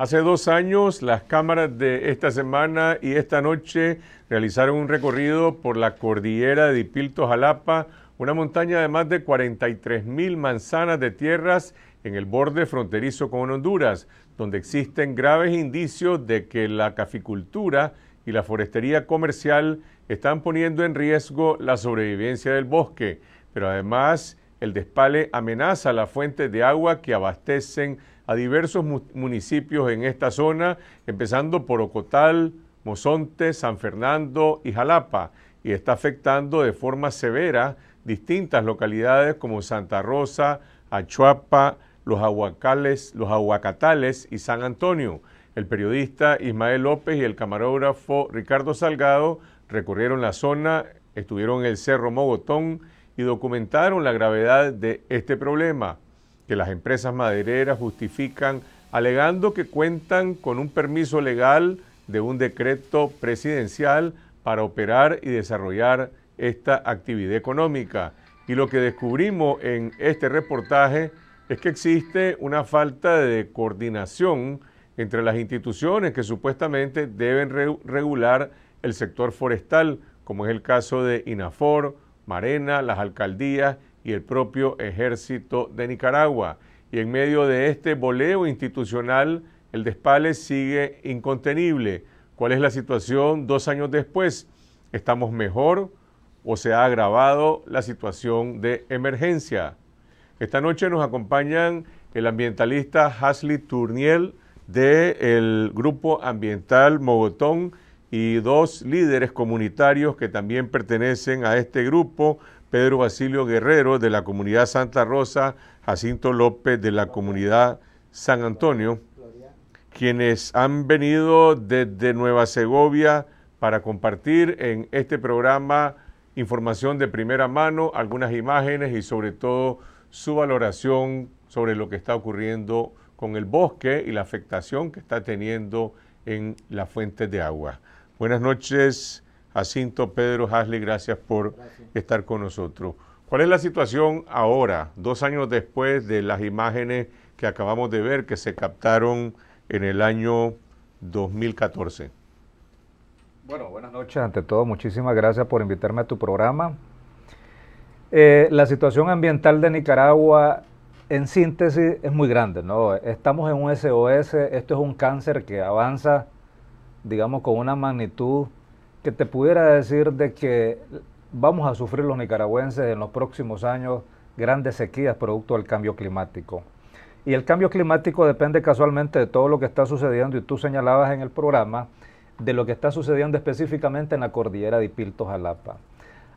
Hace dos años, las cámaras de esta semana y esta noche realizaron un recorrido por la cordillera de Dipilto Jalapa, una montaña de más de 43 mil manzanas de tierras en el borde fronterizo con Honduras, donde existen graves indicios de que la caficultura y la forestería comercial están poniendo en riesgo la sobrevivencia del bosque, pero además el despale amenaza las fuentes de agua que abastecen a diversos municipios en esta zona, empezando por Ocotal, Mozonte, San Fernando y Jalapa, y está afectando de forma severa distintas localidades como Santa Rosa, Achuapa, Los Aguacales, Los Aguacatales y San Antonio. El periodista Ismael López y el camarógrafo Ricardo Salgado recorrieron la zona, estuvieron en el Cerro Mogotón y documentaron la gravedad de este problema que las empresas madereras justifican alegando que cuentan con un permiso legal de un decreto presidencial para operar y desarrollar esta actividad económica. Y lo que descubrimos en este reportaje es que existe una falta de coordinación entre las instituciones que supuestamente deben regular el sector forestal, como es el caso de INAFOR, Marena, las alcaldías y el propio ejército de Nicaragua. Y en medio de este boleo institucional, el despale sigue incontenible. ¿Cuál es la situación dos años después? ¿Estamos mejor o se ha agravado la situación de emergencia? Esta noche nos acompañan el ambientalista Hasley Turniel del Grupo Ambiental Mogotón y dos líderes comunitarios que también pertenecen a este grupo, Pedro Basilio Guerrero de la comunidad Santa Rosa, Jacinto López de la comunidad San Antonio, quienes han venido desde Nueva Segovia para compartir en este programa información de primera mano, algunas imágenes y sobre todo su valoración sobre lo que está ocurriendo con el bosque y la afectación que está teniendo en las fuentes de agua. Buenas noches, Jacinto, Pedro, Hasley, gracias por estar con nosotros. ¿Cuál es la situación ahora, dos años después de las imágenes que acabamos de ver que se captaron en el año 2014? Bueno, buenas noches. Ante todo, muchísimas gracias por invitarme a tu programa. Eh, la situación ambiental de Nicaragua, en síntesis, es muy grande, ¿no? Estamos en un SOS, esto es un cáncer que avanza, digamos, con una magnitud que te pudiera decir de que vamos a sufrir los nicaragüenses en los próximos años grandes sequías producto del cambio climático. Y el cambio climático depende casualmente de todo lo que está sucediendo, y tú señalabas en el programa, de lo que está sucediendo específicamente en la cordillera de Pilto jalapa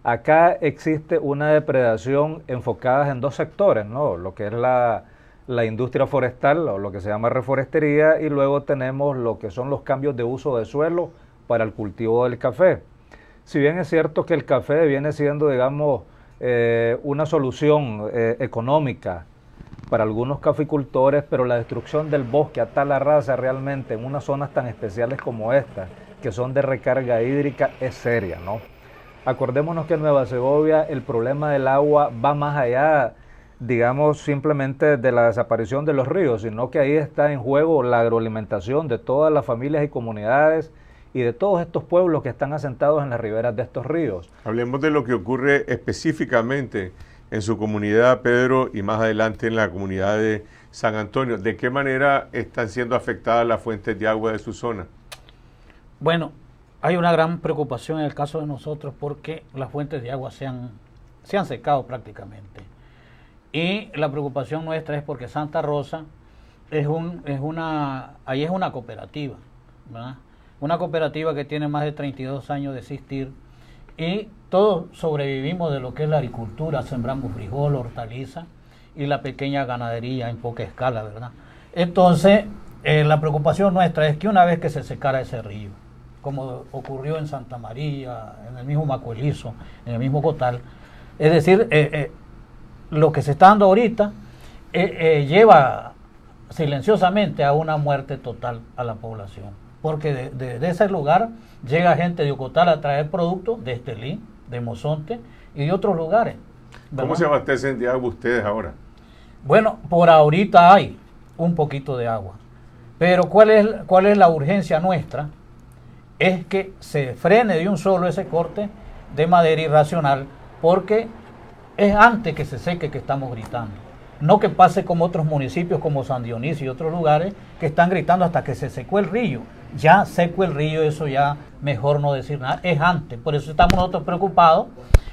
Acá existe una depredación enfocada en dos sectores, ¿no? Lo que es la, la industria forestal o lo que se llama reforestería, y luego tenemos lo que son los cambios de uso de suelo para el cultivo del café. Si bien es cierto que el café viene siendo, digamos, eh, una solución eh, económica para algunos caficultores, pero la destrucción del bosque a tal raza realmente en unas zonas tan especiales como esta, que son de recarga hídrica, es seria, ¿no? Acordémonos que en Nueva Segovia el problema del agua va más allá, digamos, simplemente de la desaparición de los ríos, sino que ahí está en juego la agroalimentación de todas las familias y comunidades y de todos estos pueblos que están asentados en las riberas de estos ríos. Hablemos de lo que ocurre específicamente en su comunidad, Pedro, y más adelante en la comunidad de San Antonio. ¿De qué manera están siendo afectadas las fuentes de agua de su zona? Bueno, hay una gran preocupación en el caso de nosotros porque las fuentes de agua se han, se han secado prácticamente. Y la preocupación nuestra es porque Santa Rosa es, un, es una, ahí es una cooperativa, ¿verdad? una cooperativa que tiene más de 32 años de existir y todos sobrevivimos de lo que es la agricultura, sembramos frijol, hortaliza y la pequeña ganadería en poca escala, ¿verdad? Entonces, eh, la preocupación nuestra es que una vez que se secara ese río, como ocurrió en Santa María, en el mismo Macuelizo, en el mismo Cotal, es decir, eh, eh, lo que se está dando ahorita lleva silenciosamente a una muerte total a la población porque de, ese lugar llega gente de Ocotal a traer productos de Estelín, de Mozonte y de otros lugares. ¿Cómo se abastecen de agua ustedes ahora? Bueno, por ahorita hay un poquito de agua, pero ¿cuál es, cuál es la urgencia nuestra? Es que se frene de un solo ese corte de madera irracional, porque es antes que se seque que estamos gritando. No que pase como otros municipios como San Dionisio y otros lugares que están gritando hasta que se secó el río ya seco el río, eso ya mejor no decir nada, es antes. Por eso estamos nosotros preocupados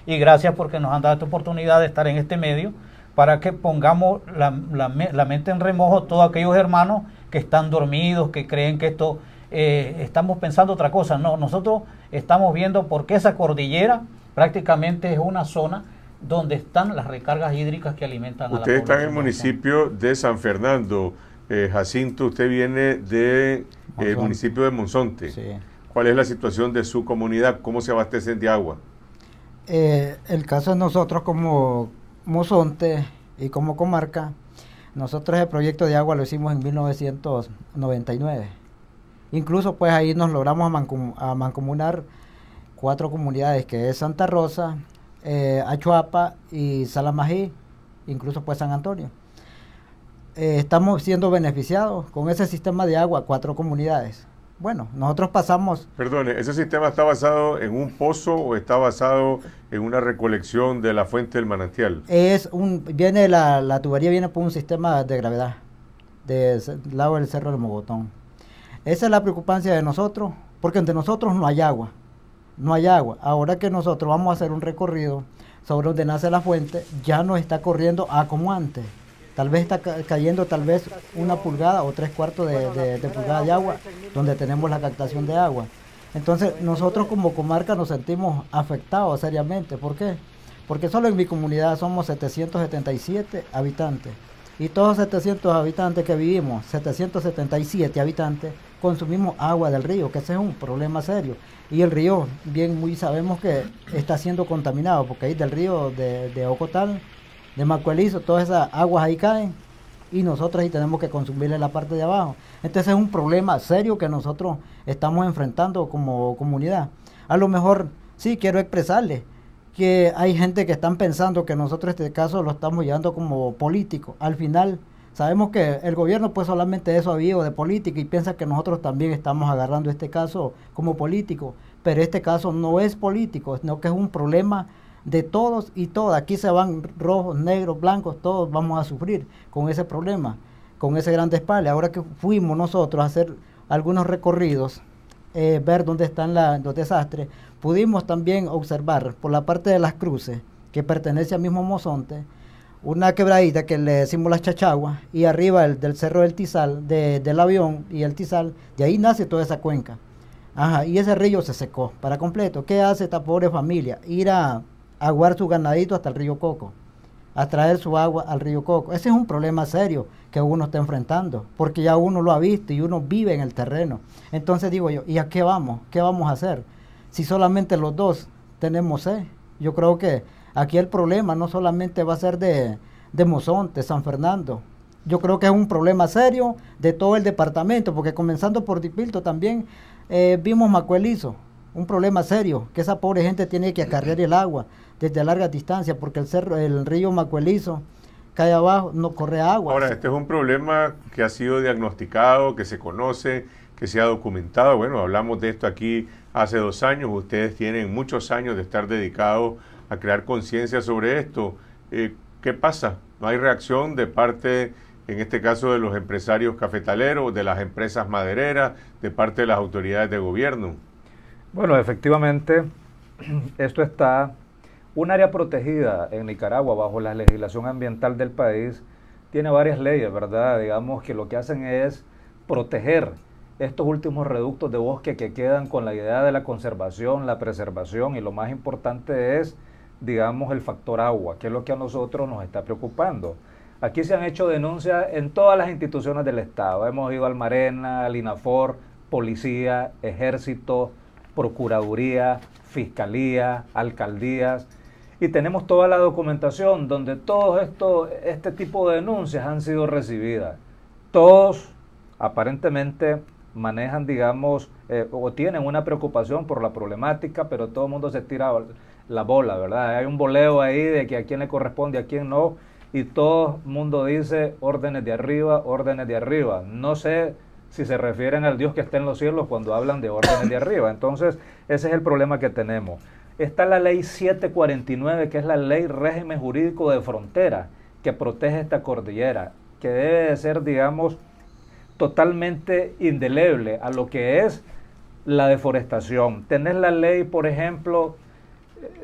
y gracias porque nos han dado esta oportunidad de estar en este medio para que pongamos la, mente en remojo todos aquellos hermanos que están dormidos, que creen que esto eh, estamos pensando otra cosa. No, nosotros estamos viendo por qué esa cordillera prácticamente es una zona donde están las recargas hídricas que alimentan a la Ustedes están en el municipio de San Fernando. Eh, Jacinto, usted viene del eh, municipio de Monzonte. ¿Cuál es la situación de su comunidad? ¿Cómo se abastecen de agua? Eh, el caso de nosotros como Monzonte y como comarca, nosotros el proyecto de agua lo hicimos en 1999. Incluso pues ahí nos logramos a, mancomunar cuatro comunidades, que es Santa Rosa, Achuapa y Salamají, incluso pues San Antonio. Eh, estamos siendo beneficiados con ese sistema de agua, cuatro comunidades. Bueno, nosotros pasamos... Perdone, ¿ese sistema está basado en un pozo o está basado en una recolección de la fuente del manantial? Es un... viene la, la tubería viene por un sistema de gravedad del lado del Cerro del Mogotón. Esa es la preocupancia de nosotros, porque entre nosotros no hay agua. No hay agua. Ahora que nosotros vamos a hacer un recorrido sobre donde nace la fuente, ya no está corriendo a como antes. Tal vez está cayendo tal vez una pulgada o tres cuartos de, pulgada de agua donde tenemos la captación de agua. Entonces nosotros como comarca nos sentimos afectados seriamente. ¿Por qué? Porque solo en mi comunidad somos 777 habitantes. Y todos 700 habitantes que vivimos, 777 habitantes, consumimos agua del río, que ese es un problema serio. Y el río, bien muy sabemos que está siendo contaminado, porque ahí del río de, de de Macuelizo, todas esas aguas ahí caen y nosotros ahí tenemos que consumirle la parte de abajo. Entonces es un problema serio que nosotros estamos enfrentando como comunidad. A lo mejor sí quiero expresarle que hay gente que están pensando que nosotros este caso lo estamos llevando como político. Al final sabemos que el gobierno pues solamente eso ha habido de política y piensa que nosotros también estamos agarrando este caso como político, pero este caso no es político, sino que es un problema de todos y todas. Aquí se van rojos, negros, blancos, todos vamos a sufrir con ese problema, con ese gran despale. Ahora que fuimos nosotros a hacer algunos recorridos, eh, ver dónde están los desastres, pudimos también observar por la parte de las cruces, que pertenece al mismo Mozonte, una quebradita que le decimos las chachaguas, y arriba el, del cerro del Tizal, del avión y el Tizal, de ahí nace toda esa cuenca. Ajá, y ese río se secó para completo. ¿Qué hace esta pobre familia? Ir a, aguar su ganadito hasta el río Coco, a traer su agua al río Coco. Ese es un problema serio que uno está enfrentando, porque ya uno lo ha visto y uno vive en el terreno. Entonces digo yo, ¿y a qué vamos? ¿Qué vamos a hacer? Si solamente los dos tenemos sed. Yo creo que aquí el problema no solamente va a ser de, de Mozón, de San Fernando. Yo creo que es un problema serio de todo el departamento, porque comenzando por Dipilto también eh, vimos Macuelizo, un problema serio, que esa pobre gente tiene que acarrear el agua, desde larga distancia, porque el cerro, el río Macuelizo cae abajo, no corre agua. Ahora, este es un problema que ha sido diagnosticado, que se conoce, que se ha documentado. Bueno, hablamos de esto aquí hace dos años. Ustedes tienen muchos años de estar dedicados a crear conciencia sobre esto. Eh, ¿Qué pasa? ¿No hay reacción de parte, en este caso, de los empresarios cafetaleros, de las empresas madereras, de parte de las autoridades de gobierno? Bueno, efectivamente, esto está un área protegida en Nicaragua bajo la legislación ambiental del país tiene varias leyes, ¿verdad? Digamos que lo que hacen es proteger estos últimos reductos de bosque que quedan con la idea de la conservación, la preservación y lo más importante es, digamos, el factor agua, que es lo que a nosotros nos está preocupando. Aquí se han hecho denuncias en todas las instituciones del Estado. Hemos ido al Marena, al INAFOR, Policía, Ejército, Procuraduría, Fiscalía, Alcaldías y tenemos toda la documentación donde todo esto, este tipo de denuncias han sido recibidas. Todos aparentemente manejan, digamos, eh, o tienen una preocupación por la problemática, pero todo el mundo se tira la bola, ¿verdad? Hay un boleo ahí de que a quién le corresponde, a quién no, y todo el mundo dice órdenes de arriba, órdenes de arriba. No sé si se refieren al Dios que está en los cielos cuando hablan de órdenes de arriba. Entonces, ese es el problema que tenemos. Está la ley 749, que es la ley régimen jurídico de frontera, que protege esta cordillera, que debe de ser, digamos, totalmente indeleble a lo que es la deforestación. Tenés la ley, por ejemplo,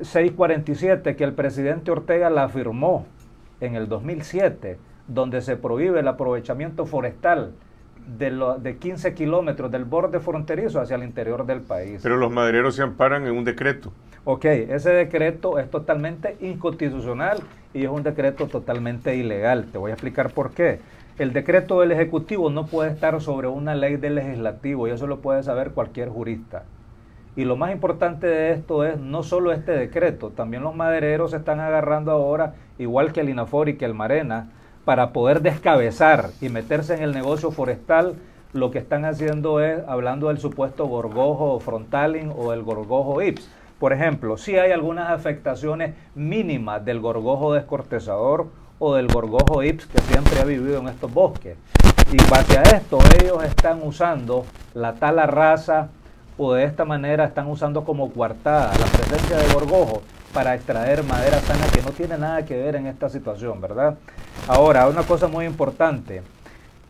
647, que el presidente Ortega la firmó en el 2007, donde se prohíbe el aprovechamiento forestal de, de 15 kilómetros del borde fronterizo hacia el interior del país. Pero los madereros se amparan en un decreto. Ok, ese decreto es totalmente inconstitucional y es un decreto totalmente ilegal. Te voy a explicar por qué. El decreto del Ejecutivo no puede estar sobre una ley del legislativo y eso lo puede saber cualquier jurista. Y lo más importante de esto es no solo este decreto, también los madereros se están agarrando ahora, igual que el INAFOR y que el Marena, para poder descabezar y meterse en el negocio forestal, lo que están haciendo es hablando del supuesto gorgojo frontaling o el gorgojo ips. Por ejemplo, si hay algunas afectaciones mínimas del gorgojo descortezador o del gorgojo ips que siempre ha vivido en estos bosques. Y base a esto, ellos están usando la tala rasa o de esta manera están usando como coartada la presencia de gorgojo para extraer madera sana que no tiene nada que ver en esta situación, ¿verdad? Ahora, una cosa muy importante.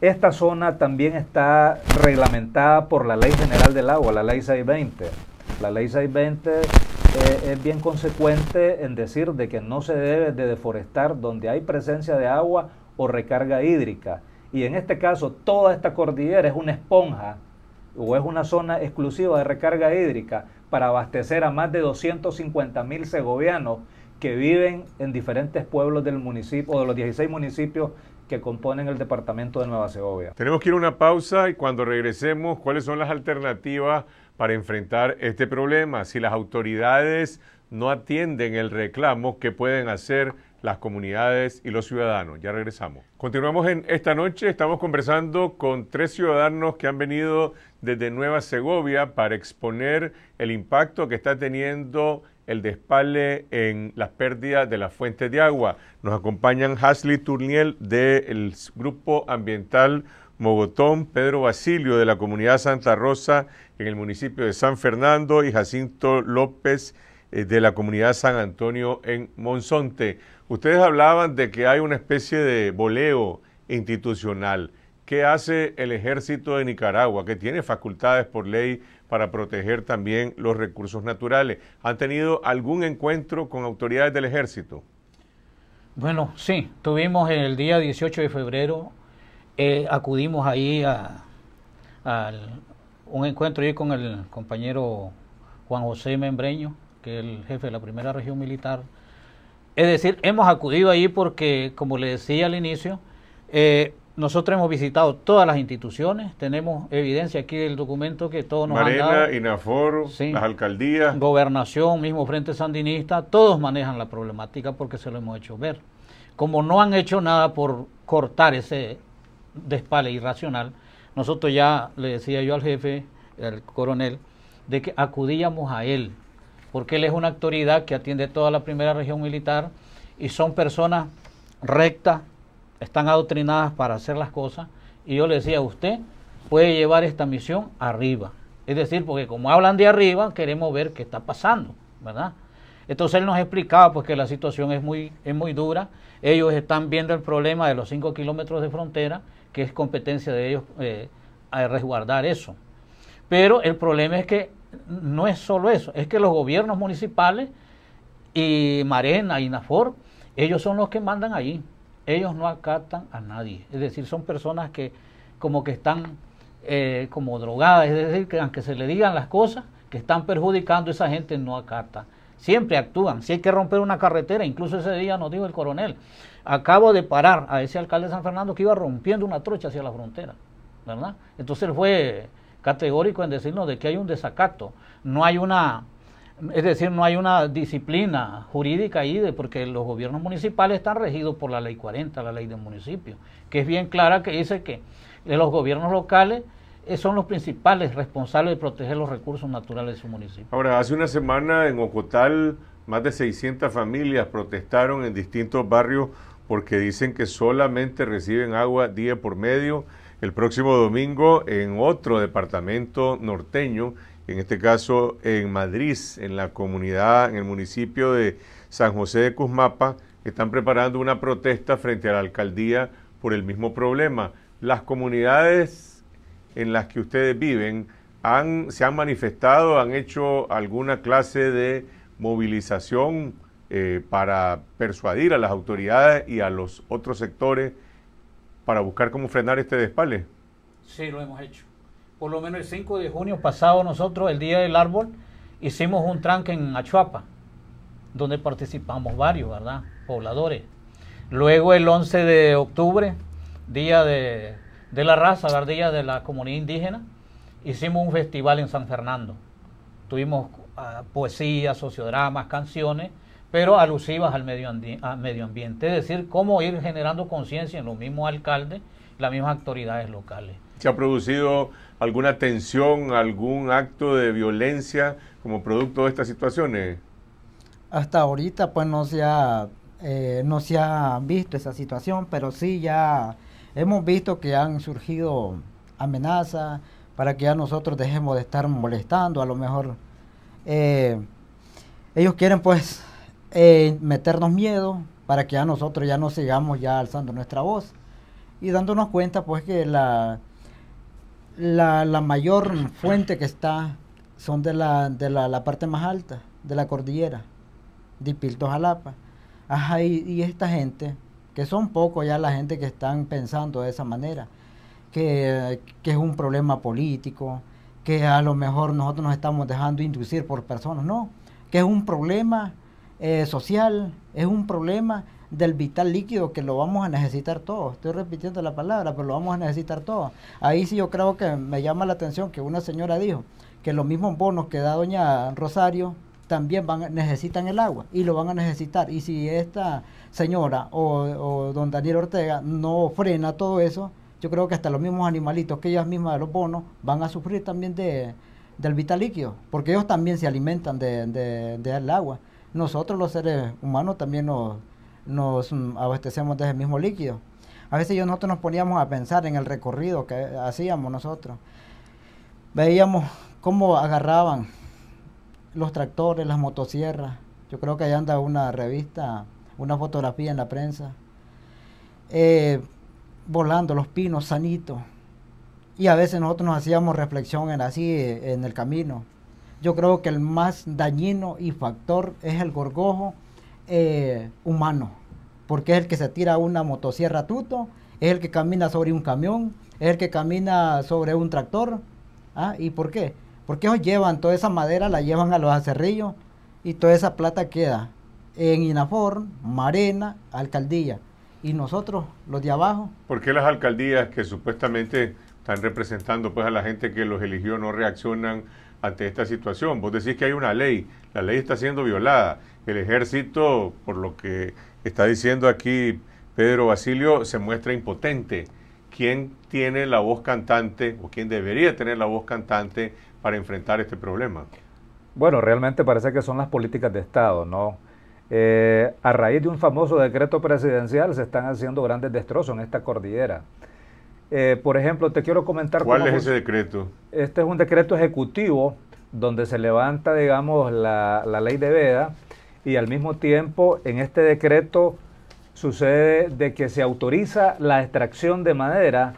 Esta zona también está reglamentada por la Ley General del Agua, la Ley 620. La Ley 620 eh, es bien consecuente en decir de que no se debe de deforestar donde hay presencia de agua o recarga hídrica. Y en este caso, toda esta cordillera es una esponja o es una zona exclusiva de recarga hídrica para abastecer a más de 250 mil segovianos que viven en diferentes pueblos del municipio de los 16 municipios que componen el departamento de Nueva Segovia. Tenemos que ir a una pausa y cuando regresemos, ¿cuáles son las alternativas para enfrentar este problema? Si las autoridades no atienden el reclamo, ¿qué pueden hacer las comunidades y los ciudadanos. Ya regresamos. Continuamos en esta noche. Estamos conversando con tres ciudadanos que han venido desde Nueva Segovia para exponer el impacto que está teniendo el despale en las pérdidas de las fuentes de agua. Nos acompañan Hasley Turniel del Grupo Ambiental Mogotón, Pedro Basilio de la Comunidad Santa Rosa en el municipio de San Fernando y Jacinto López eh, de la comunidad San Antonio en Monzonte. Ustedes hablaban de que hay una especie de boleo institucional. ¿Qué hace el ejército de Nicaragua, que tiene facultades por ley para proteger también los recursos naturales? ¿Han tenido algún encuentro con autoridades del ejército? Bueno, sí, tuvimos el día 18 de febrero, eh, acudimos ahí a, un encuentro ahí con el compañero Juan José Membreño, que es el jefe de la primera región militar. Es decir, hemos acudido ahí porque, como le decía al inicio, eh, nosotros hemos visitado todas las instituciones, tenemos evidencia aquí del documento que todos nos Marena, han dado. Inafor, las alcaldías. Gobernación, mismo Frente Sandinista, todos manejan la problemática porque se lo hemos hecho ver. Como no han hecho nada por cortar ese despale irracional, nosotros ya le decía yo al jefe, al coronel, de que acudíamos a él porque él es una autoridad que atiende toda la primera región militar y son personas rectas, están adoctrinadas para hacer las cosas. Y yo le decía, usted puede llevar esta misión arriba. Es decir, porque como hablan de arriba, queremos ver qué está pasando, ¿verdad? Entonces él nos explicaba pues, que la situación es muy, es muy dura. Ellos están viendo el problema de los 5 kilómetros de frontera, que es competencia de ellos eh, resguardar eso. Pero el problema es que no es solo eso, es que los gobiernos municipales y Marena y Nafor, ellos son los que mandan ahí, Ellos no acatan a nadie. Es decir, son personas que como que están eh, como drogadas, es decir, que aunque se le digan las cosas que están perjudicando, esa gente no acata. Siempre actúan. Si hay que romper una carretera, incluso ese día nos dijo el coronel, acabo de parar a ese alcalde de San Fernando que iba rompiendo una trocha hacia la frontera, ¿verdad? Entonces él fue categórico en decirnos de que hay un desacato, no hay una, es decir, no hay una disciplina jurídica ahí, de, porque los gobiernos municipales están regidos por la ley 40, la ley del municipio, que es bien clara que dice que los gobiernos locales eh, son los principales responsables de proteger los recursos naturales de su municipio. Ahora, hace una semana en Ocotal, más de 600 familias protestaron en distintos barrios porque dicen que solamente reciben agua día por medio el próximo domingo en otro departamento norteño, en este caso en Madrid, en la comunidad, en el municipio de San José de Cusmapa, están preparando una protesta frente a la alcaldía por el mismo problema. Las comunidades en las que ustedes viven han, se han manifestado, han hecho alguna clase de movilización eh, para persuadir a las autoridades y a los otros sectores para buscar cómo frenar este despale. Sí, lo hemos hecho. Por lo menos el 5 de junio pasado nosotros, el Día del Árbol, hicimos un tranque en Achuapa, donde participamos varios, ¿verdad? Pobladores. Luego el 11 de octubre, Día de, la Raza, ¿verdad? Día de la Comunidad Indígena, hicimos un festival en San Fernando. Tuvimos ah, poesía, sociodramas, canciones pero alusivas al medio, ambiente. Es decir, cómo ir generando conciencia en los mismos alcaldes, las mismas autoridades locales. ¿Se ha producido alguna tensión, algún acto de violencia como producto de estas situaciones? Hasta ahorita pues no se ha, eh, no se ha visto esa situación, pero sí ya hemos visto que han surgido amenazas para que ya nosotros dejemos de estar molestando, a lo mejor eh, ellos quieren pues eh, meternos miedo para que ya nosotros ya no sigamos ya alzando nuestra voz y dándonos cuenta pues que la, la, mayor fuente que está son de la, de la, parte más alta de la cordillera, de Pilto Jalapa. Ajá, y, esta gente, que son pocos ya la gente que están pensando de esa manera, que, que es un problema político, que a lo mejor nosotros nos estamos dejando inducir por personas, no, que es un problema eh, social, es un problema del vital líquido que lo vamos a necesitar todos. Estoy repitiendo la palabra, pero lo vamos a necesitar todos. Ahí sí yo creo que me llama la atención que una señora dijo que los mismos bonos que da doña Rosario también van, necesitan el agua y lo van a necesitar. Y si esta señora o, don Daniel Ortega no frena todo eso, yo creo que hasta los mismos animalitos que ellas mismas de los bonos van a sufrir también de, del vital líquido, porque ellos también se alimentan del de, de, agua nosotros los seres humanos también nos, abastecemos de ese mismo líquido. A veces nosotros nos poníamos a pensar en el recorrido que hacíamos nosotros. Veíamos cómo agarraban los tractores, las motosierras. Yo creo que hay anda una revista, una fotografía en la prensa. Eh, volando los pinos sanitos. Y a veces nosotros nos hacíamos reflexión en así en el camino yo creo que el más dañino y factor es el gorgojo eh, humano, porque es el que se tira una motosierra tuto, es el que camina sobre un camión, es el que camina sobre un tractor. ¿ah? ¿Y por qué? Porque ellos llevan toda esa madera, la llevan a los acerrillos y toda esa plata queda en Inafor, Marena, Alcaldía. Y nosotros, los de abajo. ¿Por qué las alcaldías que supuestamente están representando pues a la gente que los eligió no reaccionan ante esta situación. Vos decís que hay una ley, la ley está siendo violada. El ejército, por lo que está diciendo aquí Pedro Basilio, se muestra impotente. ¿Quién tiene la voz cantante o quién debería tener la voz cantante para enfrentar este problema? Bueno, realmente parece que son las políticas de Estado, ¿no? Eh, a raíz de un famoso decreto presidencial se están haciendo grandes destrozos en esta cordillera. Eh, por ejemplo, te quiero comentar... ¿Cuál es ese decreto? Este es un decreto ejecutivo donde se levanta, digamos, la, la ley de veda y al mismo tiempo en este decreto sucede de que se autoriza la extracción de madera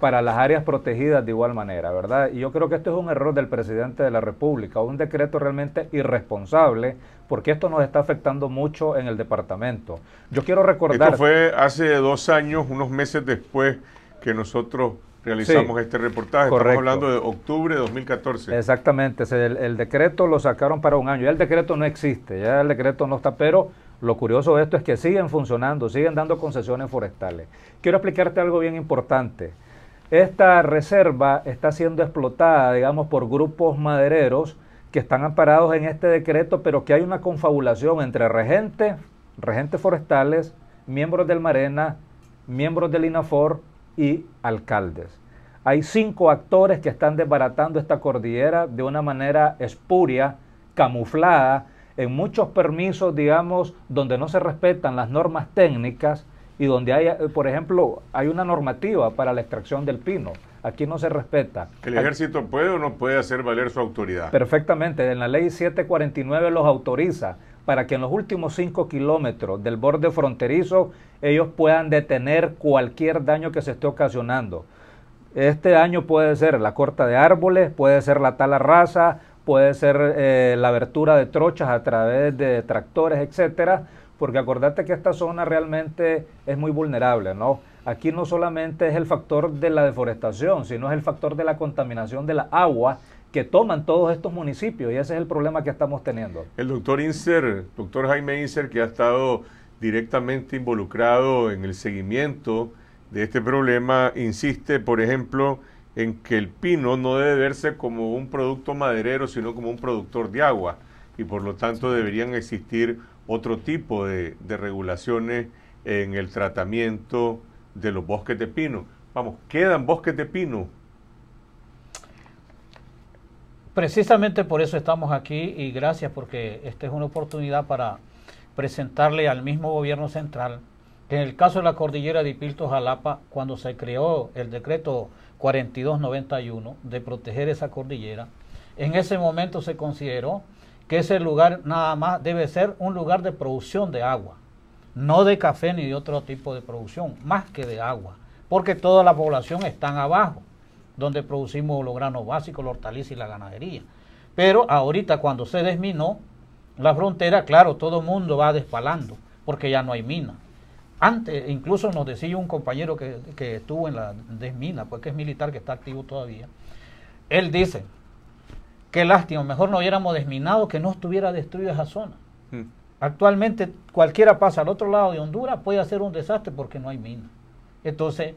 para las áreas protegidas de igual manera, ¿verdad? Y yo creo que esto es un error del presidente de la República, un decreto realmente irresponsable, porque esto nos está afectando mucho en el departamento. Yo quiero recordar... Esto fue hace dos años, unos meses después que nosotros realizamos este reportaje. Estamos hablando de octubre de 2014. Exactamente, el, el, decreto lo sacaron para un año. Ya el decreto no existe, ya el decreto no está, pero lo curioso de esto es que siguen funcionando, siguen dando concesiones forestales. Quiero explicarte algo bien importante. Esta reserva está siendo explotada, digamos, por grupos madereros que están amparados en este decreto, pero que hay una confabulación entre regentes, regentes forestales, miembros del Marena, miembros del INAFOR, y alcaldes. Hay cinco actores que están desbaratando esta cordillera de una manera espuria, camuflada, en muchos permisos, digamos, donde no se respetan las normas técnicas y donde hay, por ejemplo, hay una normativa para la extracción del pino. Aquí no se respeta. ¿El ejército puede o no puede hacer valer su autoridad? Perfectamente. En la ley 749 los autoriza para que en los últimos 5 kilómetros del borde fronterizo ellos puedan detener cualquier daño que se esté ocasionando. Este daño puede ser la corta de árboles, puede ser la tala rasa, puede ser eh, la abertura de trochas a través de tractores, etcétera, porque acordate que esta zona realmente es muy vulnerable, ¿no? Aquí no solamente es el factor de la deforestación, sino es el factor de la contaminación de la agua que toman todos estos municipios y ese es el problema que estamos teniendo. El doctor Inser, doctor Jaime Inser, que ha estado directamente involucrado en el seguimiento de este problema, insiste, por ejemplo, en que el pino no debe verse como un producto maderero, sino como un productor de agua, y por lo tanto deberían existir otro tipo de, de regulaciones en el tratamiento de los bosques de pino. Vamos, quedan bosques de pino Precisamente por eso estamos aquí y gracias porque esta es una oportunidad para presentarle al mismo gobierno central que en el caso de la cordillera de Ipilto-Jalapa, cuando se creó el decreto 4291 de proteger esa cordillera, en ese momento se consideró que ese lugar nada más debe ser un lugar de producción de agua, no de café ni de otro tipo de producción, más que de agua, porque toda la población está abajo donde producimos los granos básicos, la hortaliza y la ganadería. Pero ahorita cuando se desminó la frontera, claro, todo el mundo va despalando, porque ya no hay mina. Antes, incluso nos decía un compañero que, estuvo en la desmina, porque pues es militar, que está activo todavía, él dice, qué lástima, mejor no hubiéramos desminado que no estuviera destruida esa zona. Hmm. Actualmente cualquiera pasa al otro lado de Honduras, puede hacer un desastre porque no hay mina. Entonces,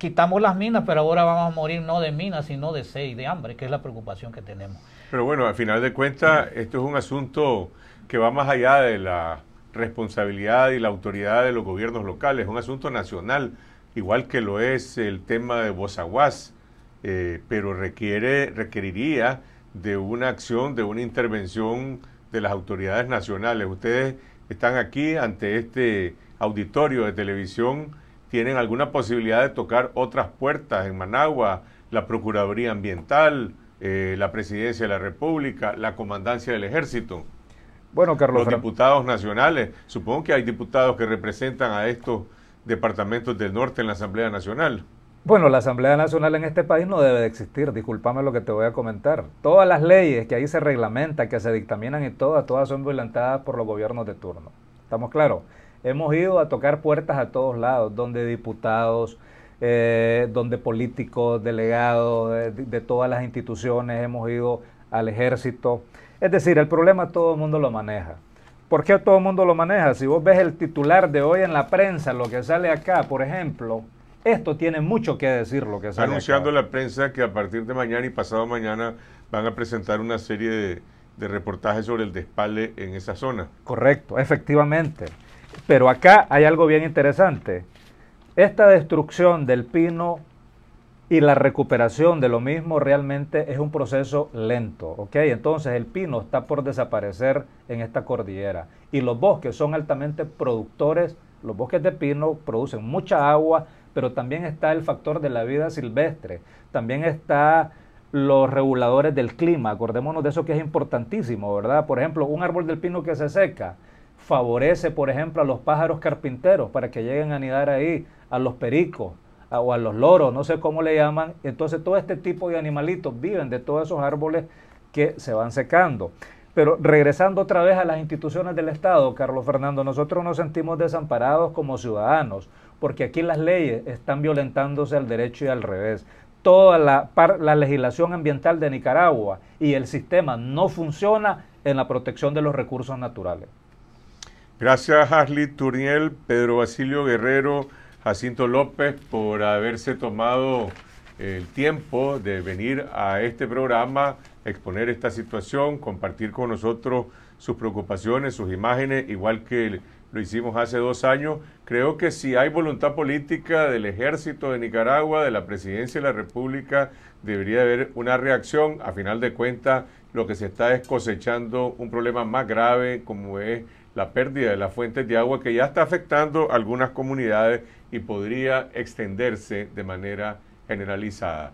quitamos las minas, pero ahora vamos a morir no de minas, sino de sed y de hambre, que es la preocupación que tenemos. Pero bueno, al final de cuentas, esto es un asunto que va más allá de la responsabilidad y la autoridad de los gobiernos locales, es un asunto nacional, igual que lo es el tema de Bozaguas, eh, pero requiere, requeriría de una acción, de una intervención de las autoridades nacionales. Ustedes están aquí ante este auditorio de televisión tienen alguna posibilidad de tocar otras puertas en Managua, la Procuraduría Ambiental, eh, la Presidencia de la República, la Comandancia del Ejército. Bueno, Carlos. Los diputados nacionales. Supongo que hay diputados que representan a estos departamentos del norte en la Asamblea Nacional. Bueno, la Asamblea Nacional en este país no debe de existir, discúlpame lo que te voy a comentar. Todas las leyes que ahí se reglamentan, que se dictaminan y todas, todas son violentadas por los gobiernos de turno. ¿Estamos claros? Hemos ido a tocar puertas a todos lados, donde diputados, eh, donde políticos, delegados de, todas las instituciones, hemos ido al ejército. Es decir, el problema todo el mundo lo maneja. ¿Por qué todo el mundo lo maneja? Si vos ves el titular de hoy en la prensa, lo que sale acá, por ejemplo, esto tiene mucho que decir lo que sale Anunciando a la prensa que a partir de mañana y pasado mañana van a presentar una serie de, de reportajes sobre el despale en esa zona. Correcto, efectivamente. Pero acá hay algo bien interesante. Esta destrucción del pino y la recuperación de lo mismo realmente es un proceso lento, ¿ok? Entonces el pino está por desaparecer en esta cordillera y los bosques son altamente productores, los bosques de pino producen mucha agua, pero también está el factor de la vida silvestre, también está los reguladores del clima, acordémonos de eso que es importantísimo, ¿verdad? Por ejemplo, un árbol del pino que se seca, favorece, por ejemplo, a los pájaros carpinteros para que lleguen a anidar ahí, a los pericos o a los loros, no sé cómo le llaman. Entonces todo este tipo de animalitos viven de todos esos árboles que se van secando. Pero regresando otra vez a las instituciones del Estado, Carlos Fernando, nosotros nos sentimos desamparados como ciudadanos, porque aquí las leyes están violentándose al derecho y al revés. Toda la legislación ambiental de Nicaragua y el sistema no funciona en la protección de los recursos naturales. Gracias Ashley Turniel, Pedro Basilio Guerrero, Jacinto López por haberse tomado el tiempo de venir a este programa, exponer esta situación, compartir con nosotros sus preocupaciones, sus imágenes, igual que lo hicimos hace dos años. Creo que si hay voluntad política del ejército de Nicaragua, de la presidencia de la República, debería haber una reacción. A final de cuentas, lo que se está es cosechando un problema más grave como es la pérdida de las fuentes de agua que ya está afectando algunas comunidades y podría extenderse de manera generalizada.